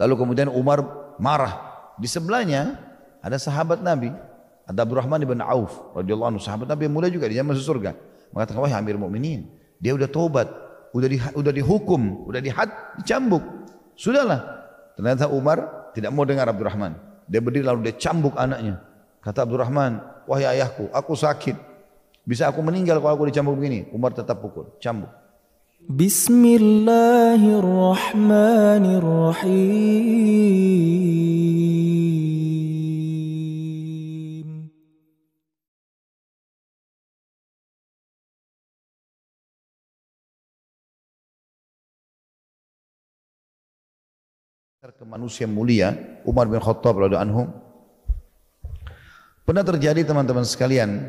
Lalu kemudian Umar marah. Di sebelahnya ada sahabat Nabi, ada Abdurrahman bin Auf radhiyallahu anhu, sahabat Nabi yang mulia juga dia masuk surga. Mengatakan, "Wahai Amir Mukminin, dia udah tobat, udah di, udah dihukum, udah dihat, dicambuk. Sudahlah." Ternyata Umar tidak mau dengar Abdurrahman. Dia berdiri lalu dia cambuk anaknya. Kata Abdurrahman, "Wahai ayahku, aku sakit. Bisa aku meninggal kalau aku dicambuk begini." Umar tetap pukul, cambuk. Bismillahirrahmanirrahim. الله ke manusia mulia Umar bin Khattab radhiyallahu anhu pernah terjadi teman-teman sekalian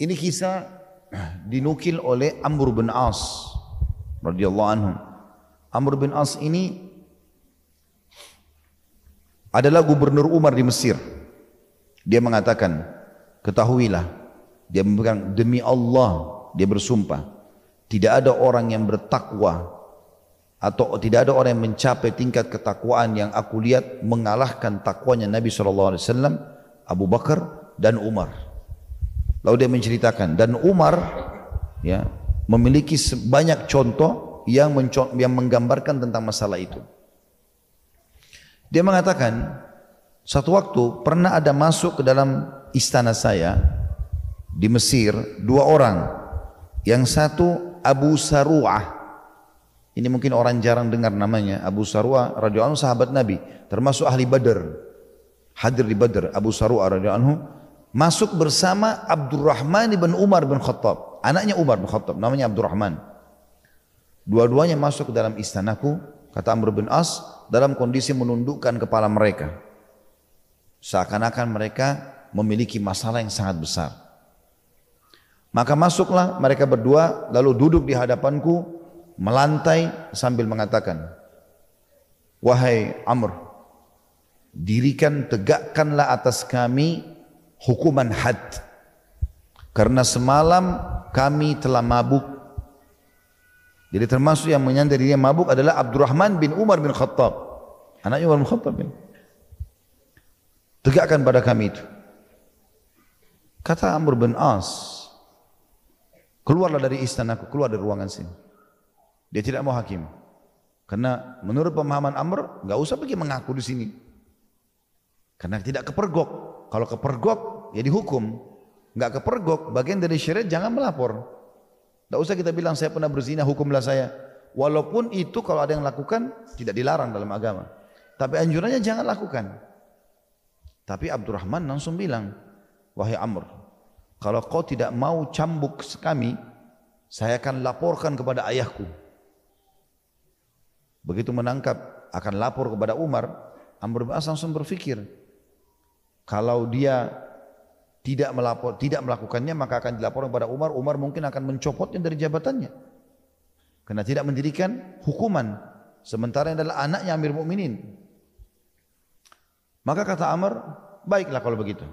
ini kisah dinukil oleh Amr bin As radhiyallahu anhu. Amr bin As ini adalah gubernur Umar di Mesir. Dia mengatakan, ketahuilah, dia mengatakan demi Allah, dia bersumpah, tidak ada orang yang bertakwa atau tidak ada orang yang mencapai tingkat ketakwaan yang aku lihat mengalahkan takwanya Nabi SAW, Abu Bakar dan Umar. Lalu dia menceritakan dan Umar ya memiliki banyak contoh yang yang menggambarkan tentang masalah itu. Dia mengatakan satu waktu pernah ada masuk ke dalam istana saya di Mesir dua orang. Yang satu Abu Saruah. Ini mungkin orang jarang dengar namanya. Abu Saruah radhiyallahu sahabat Nabi, termasuk ahli Badar. Hadir di Badar Abu Saruah radhiyallahu masuk bersama Abdurrahman bin Umar bin Khattab. Anaknya Umar bin Khattab, namanya Abdurrahman. Dua-duanya masuk ke dalam istanaku, kata Amr bin As, dalam kondisi menundukkan kepala mereka. Seakan-akan mereka memiliki masalah yang sangat besar. Maka masuklah mereka berdua, lalu duduk di hadapanku, melantai sambil mengatakan, Wahai Amr, dirikan tegakkanlah atas kami hukuman had. Karena semalam kami telah mabuk. Jadi termasuk yang menyandar dirinya mabuk adalah Abdurrahman bin Umar bin Khattab. Anaknya Umar bin Khattab. Tegakkan pada kami itu. Kata Amr bin As. Keluarlah dari istanaku, keluar dari ruangan sini. Dia tidak mau hakim. Karena menurut pemahaman Amr, nggak usah pergi mengaku di sini. Karena tidak kepergok. Kalau kepergok ya dihukum. Enggak kepergok, bagian dari syariat jangan melapor. Tidak usah kita bilang saya pernah berzina, hukumlah saya. Walaupun itu kalau ada yang lakukan tidak dilarang dalam agama. Tapi anjurannya jangan lakukan. Tapi Abdurrahman langsung bilang, wahai Amr, kalau kau tidak mau cambuk kami, saya akan laporkan kepada ayahku. Begitu menangkap, akan lapor kepada Umar, Amr bin As langsung berfikir, kalau dia tidak melapor, tidak melakukannya maka akan dilaporkan kepada Umar. Umar mungkin akan mencopotnya dari jabatannya. Karena tidak mendirikan hukuman. Sementara yang adalah anaknya Amir Mukminin. Maka kata Amr, baiklah kalau begitu.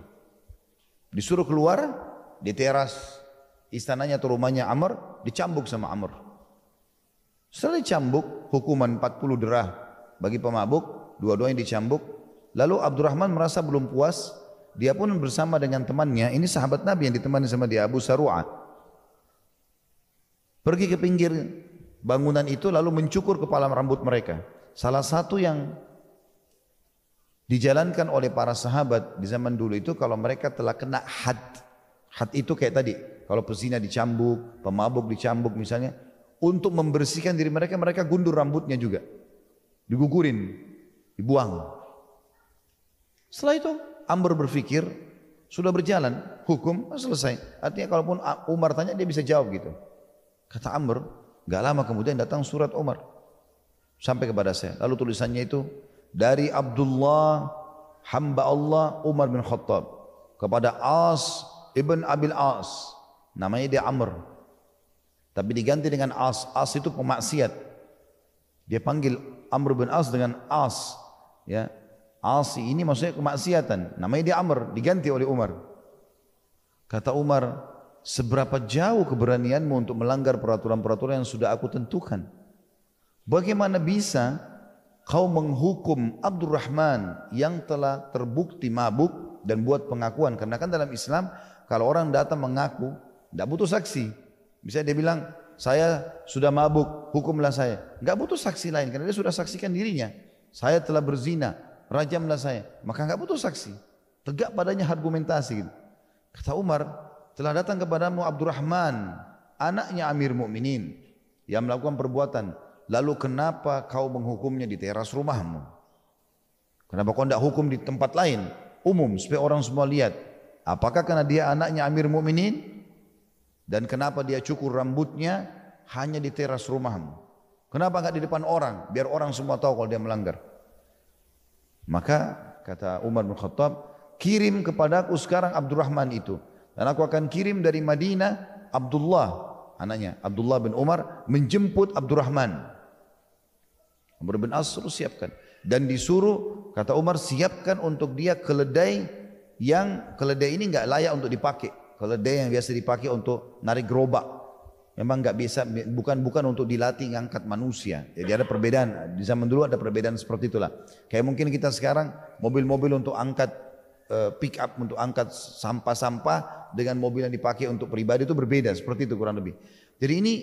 Disuruh keluar di teras istananya atau rumahnya Amr, dicambuk sama Amr. Setelah dicambuk, hukuman 40 derah bagi pemabuk, dua-duanya dicambuk, Lalu Abdurrahman merasa belum puas, dia pun bersama dengan temannya, ini sahabat Nabi yang ditemani sama dia, Abu Sarua, Pergi ke pinggir bangunan itu lalu mencukur kepala rambut mereka. Salah satu yang dijalankan oleh para sahabat di zaman dulu itu kalau mereka telah kena had. Had itu kayak tadi, kalau pezina dicambuk, pemabuk dicambuk misalnya, untuk membersihkan diri mereka mereka gundur rambutnya juga. Digugurin, dibuang. Setelah itu Amr berpikir, sudah berjalan hukum selesai. Artinya kalaupun Umar tanya dia bisa jawab gitu. Kata Amr, gak lama kemudian datang surat Umar sampai kepada saya. Lalu tulisannya itu dari Abdullah hamba Allah Umar bin Khattab kepada As ibn Abil As. Namanya dia Amr. Tapi diganti dengan As. As itu pemaksiat. Dia panggil Amr bin As dengan As. Ya, Asi ini maksudnya kemaksiatan. Namanya dia Amr, diganti oleh Umar. Kata Umar, seberapa jauh keberanianmu untuk melanggar peraturan-peraturan yang sudah aku tentukan? Bagaimana bisa kau menghukum Abdurrahman yang telah terbukti mabuk dan buat pengakuan? Karena kan dalam Islam kalau orang datang mengaku, tidak butuh saksi. Bisa dia bilang, saya sudah mabuk, hukumlah saya. Nggak butuh saksi lain karena dia sudah saksikan dirinya. Saya telah berzina, rajamlah saya. Maka enggak butuh saksi. Tegak padanya argumentasi. Gitu. Kata Umar, telah datang kepadamu Abdurrahman, anaknya Amir Mukminin yang melakukan perbuatan. Lalu kenapa kau menghukumnya di teras rumahmu? Kenapa kau tidak hukum di tempat lain? Umum supaya orang semua lihat. Apakah karena dia anaknya Amir Mukminin? Dan kenapa dia cukur rambutnya hanya di teras rumahmu? Kenapa enggak di depan orang? Biar orang semua tahu kalau dia melanggar. Maka kata Umar bin Khattab, kirim kepadaku sekarang Abdurrahman itu. Dan aku akan kirim dari Madinah Abdullah, anaknya Abdullah bin Umar menjemput Abdurrahman. Umar bin As suruh siapkan. Dan disuruh, kata Umar, siapkan untuk dia keledai yang keledai ini nggak layak untuk dipakai. Keledai yang biasa dipakai untuk narik gerobak. Memang nggak bisa, bukan bukan untuk dilatih ngangkat manusia. Jadi ada perbedaan. Di zaman dulu ada perbedaan seperti itulah. Kayak mungkin kita sekarang mobil-mobil untuk angkat eh, pick up untuk angkat sampah-sampah dengan mobil yang dipakai untuk pribadi itu berbeda seperti itu kurang lebih. Jadi ini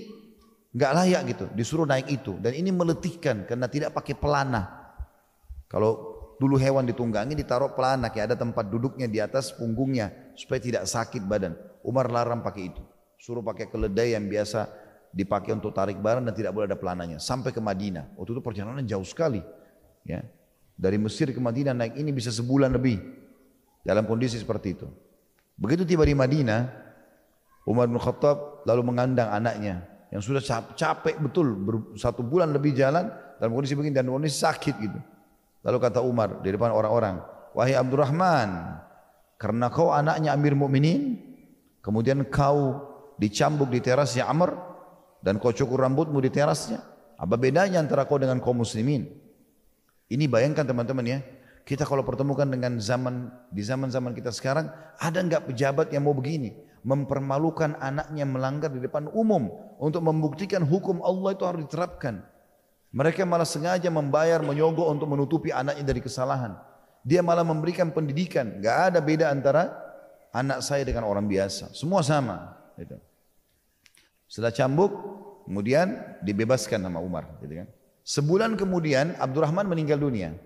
nggak layak gitu, disuruh naik itu dan ini meletihkan karena tidak pakai pelana. Kalau dulu hewan ditunggangi ditaruh pelana kayak ada tempat duduknya di atas punggungnya supaya tidak sakit badan. Umar larang pakai itu suruh pakai keledai yang biasa dipakai untuk tarik barang dan tidak boleh ada pelananya sampai ke Madinah. Waktu itu perjalanan jauh sekali. Ya. Dari Mesir ke Madinah naik ini bisa sebulan lebih dalam kondisi seperti itu. Begitu tiba di Madinah, Umar bin Khattab lalu mengandang anaknya yang sudah capek betul satu bulan lebih jalan dalam kondisi begini dan kondisi sakit gitu. Lalu kata Umar di depan orang-orang, "Wahai Abdurrahman, karena kau anaknya Amir Mukminin, kemudian kau dicambuk di terasnya Amr dan kau cukur rambutmu di terasnya? Apa bedanya antara kau dengan kaum muslimin? Ini bayangkan teman-teman ya, kita kalau pertemukan dengan zaman di zaman-zaman kita sekarang, ada enggak pejabat yang mau begini? Mempermalukan anaknya melanggar di depan umum untuk membuktikan hukum Allah itu harus diterapkan. Mereka malah sengaja membayar menyogok untuk menutupi anaknya dari kesalahan. Dia malah memberikan pendidikan. Gak ada beda antara anak saya dengan orang biasa. Semua sama. Gitu. Setelah cambuk, kemudian dibebaskan sama Umar. Gitu kan. Sebulan kemudian Abdurrahman meninggal dunia.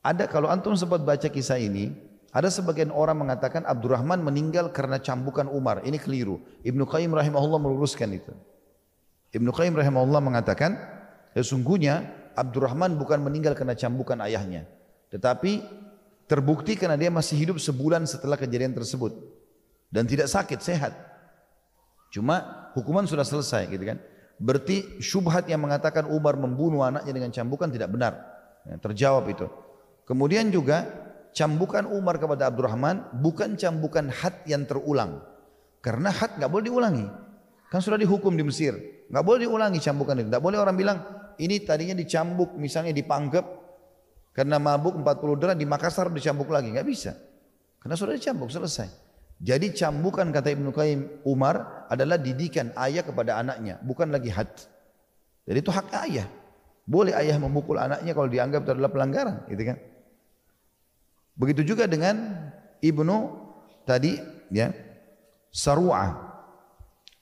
Ada kalau antum sempat baca kisah ini, ada sebagian orang mengatakan Abdurrahman meninggal karena cambukan Umar. Ini keliru. Ibnu Qayyim rahimahullah meluruskan itu. Ibnu Qayyim rahimahullah mengatakan, sesungguhnya Abdurrahman bukan meninggal karena cambukan ayahnya, tetapi terbukti karena dia masih hidup sebulan setelah kejadian tersebut dan tidak sakit, sehat. Cuma hukuman sudah selesai gitu kan. Berarti syubhat yang mengatakan Umar membunuh anaknya dengan cambukan tidak benar. Ya, terjawab itu. Kemudian juga cambukan Umar kepada Abdurrahman bukan cambukan had yang terulang. Karena had nggak boleh diulangi. Kan sudah dihukum di Mesir. nggak boleh diulangi cambukan itu. nggak boleh orang bilang ini tadinya dicambuk misalnya dipanggap karena mabuk 40 derajat di Makassar dicambuk lagi. nggak bisa. Karena sudah dicambuk selesai. Jadi cambukan kata Ibnu Qayyim Umar adalah didikan ayah kepada anaknya, bukan lagi had. Jadi itu hak ayah. Boleh ayah memukul anaknya kalau dianggap itu adalah pelanggaran, gitu kan? Begitu juga dengan Ibnu tadi ya Sarwah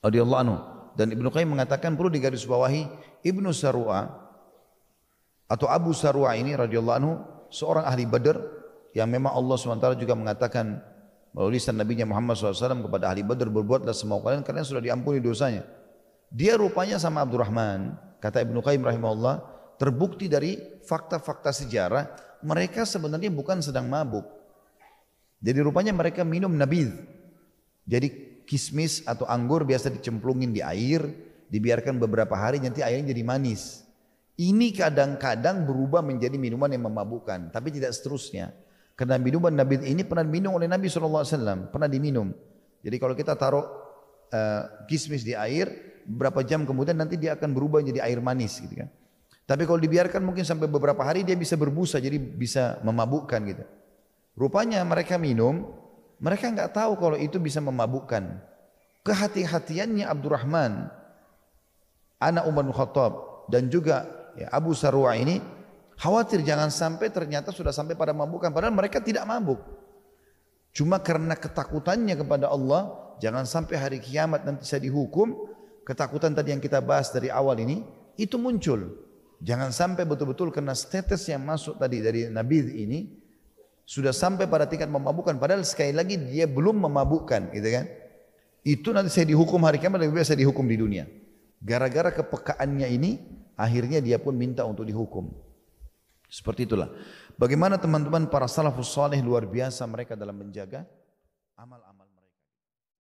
radhiyallahu anhu dan Ibnu Qayyim mengatakan perlu digarisbawahi Ibnu Sarwah atau Abu Sarwah ini radhiyallahu anhu seorang ahli Badar yang memang Allah SWT juga mengatakan melalui lisan Nabi Muhammad SAW kepada ahli Badr berbuatlah semua kalian kalian sudah diampuni dosanya. Dia rupanya sama Abdurrahman kata Ibnu Qayyim rahimahullah terbukti dari fakta-fakta sejarah mereka sebenarnya bukan sedang mabuk. Jadi rupanya mereka minum nabid. Jadi kismis atau anggur biasa dicemplungin di air, dibiarkan beberapa hari nanti airnya jadi manis. Ini kadang-kadang berubah menjadi minuman yang memabukkan, tapi tidak seterusnya. Karena minuman nabi ini pernah diminum oleh Nabi SAW, pernah diminum. Jadi kalau kita taruh uh, kismis di air, berapa jam kemudian nanti dia akan berubah jadi air manis gitu kan. Tapi kalau dibiarkan mungkin sampai beberapa hari dia bisa berbusa jadi bisa memabukkan gitu. Rupanya mereka minum, mereka nggak tahu kalau itu bisa memabukkan. Kehati-hatiannya Abdurrahman, anak Umar bin Khattab dan juga ya, Abu Sarwa ini Khawatir jangan sampai ternyata sudah sampai pada mabukan. Padahal mereka tidak mabuk. Cuma karena ketakutannya kepada Allah, jangan sampai hari kiamat nanti saya dihukum. Ketakutan tadi yang kita bahas dari awal ini, itu muncul. Jangan sampai betul-betul kena status yang masuk tadi dari Nabi ini, sudah sampai pada tingkat memabukkan. Padahal sekali lagi dia belum memabukkan gitu kan. Itu nanti saya dihukum hari kiamat lebih baik saya dihukum di dunia. Gara-gara kepekaannya ini akhirnya dia pun minta untuk dihukum. Seperti itulah. Bagaimana teman-teman para salafus saleh luar biasa mereka dalam menjaga amal-amal